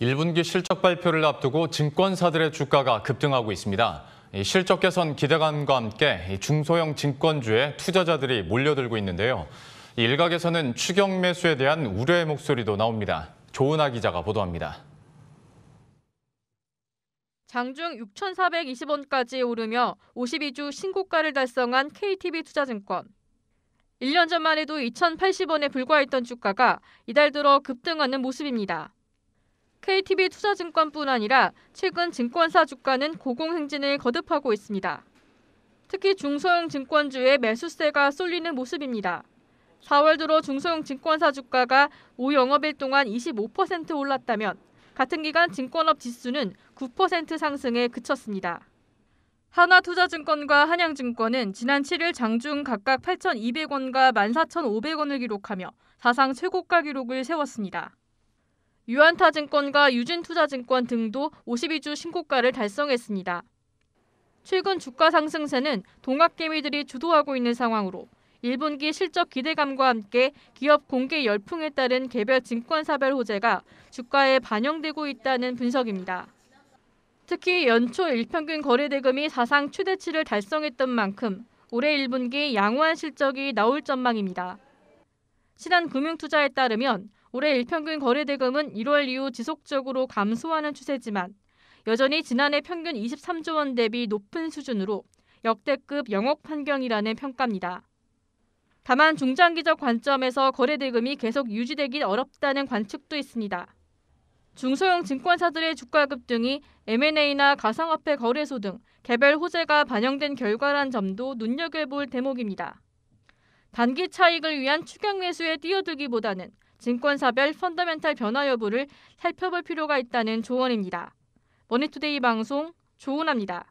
1분기 실적 발표를 앞두고 증권사들의 주가가 급등하고 있습니다. 실적 개선 기대감과 함께 중소형 증권주에 투자자들이 몰려들고 있는데요. 일각에서는 추경 매수에 대한 우려의 목소리도 나옵니다. 조은아 기자가 보도합니다. 장중 6,420원까지 오르며 52주 신고가를 달성한 KTB 투자증권. 1년 전만 해도 2,080원에 불과했던 주가가 이달 들어 급등하는 모습입니다. KTB 투자증권뿐 아니라 최근 증권사 주가는 고공행진을 거듭하고 있습니다. 특히 중소형 증권주의 매수세가 쏠리는 모습입니다. 4월 들어 중소형 증권사 주가가 5영업일 동안 25% 올랐다면 같은 기간 증권업 지수는 9% 상승에 그쳤습니다. 하나투자증권과 한양증권은 지난 7일 장중 각각 8,200원과 14,500원을 기록하며 사상 최고가 기록을 세웠습니다. 유한타증권과 유진투자증권 등도 52주 신고가를 달성했습니다. 최근 주가 상승세는 동학개미들이 주도하고 있는 상황으로 1분기 실적 기대감과 함께 기업 공개 열풍에 따른 개별 증권사별 호재가 주가에 반영되고 있다는 분석입니다. 특히 연초 일평균 거래대금이 사상 최대치를 달성했던 만큼 올해 1분기 양호한 실적이 나올 전망입니다. 지난 금융투자에 따르면 올해 일평균 거래대금은 1월 이후 지속적으로 감소하는 추세지만 여전히 지난해 평균 23조 원 대비 높은 수준으로 역대급 영업 환경이라는 평가입니다. 다만 중장기적 관점에서 거래대금이 계속 유지되긴 어렵다는 관측도 있습니다. 중소형 증권사들의 주가 급등이 M&A나 가상화폐 거래소 등 개별 호재가 반영된 결과란 점도 눈여겨볼 대목입니다. 단기 차익을 위한 추경 매수에 뛰어들기보다는 증권사별 펀더멘탈 변화 여부를 살펴볼 필요가 있다는 조언입니다. 머니투데이 방송 조은합니다.